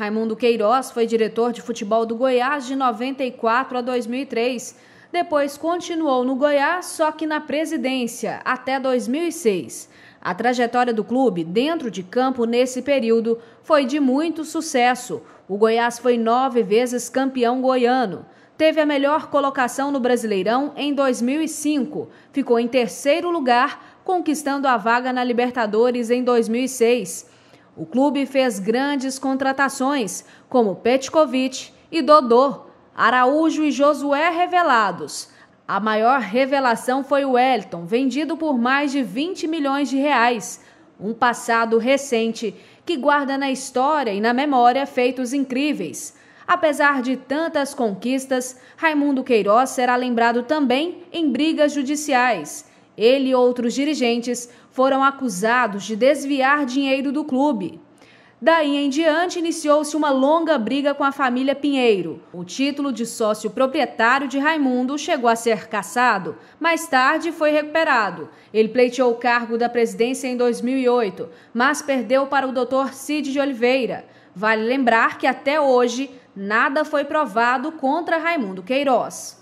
Raimundo Queiroz foi diretor de futebol do Goiás de 94 a 2003. Depois continuou no Goiás, só que na presidência, até 2006. A trajetória do clube dentro de campo nesse período foi de muito sucesso. O Goiás foi nove vezes campeão goiano. Teve a melhor colocação no Brasileirão em 2005. Ficou em terceiro lugar, conquistando a vaga na Libertadores em 2006 o clube fez grandes contratações, como Petkovic e Dodô, Araújo e Josué revelados. A maior revelação foi o Elton, vendido por mais de 20 milhões de reais. Um passado recente que guarda na história e na memória feitos incríveis. Apesar de tantas conquistas, Raimundo Queiroz será lembrado também em brigas judiciais. Ele e outros dirigentes foram acusados de desviar dinheiro do clube. Daí em diante, iniciou-se uma longa briga com a família Pinheiro. O título de sócio proprietário de Raimundo chegou a ser cassado, mais tarde foi recuperado. Ele pleiteou o cargo da presidência em 2008, mas perdeu para o Dr. Cid de Oliveira. Vale lembrar que até hoje nada foi provado contra Raimundo Queiroz.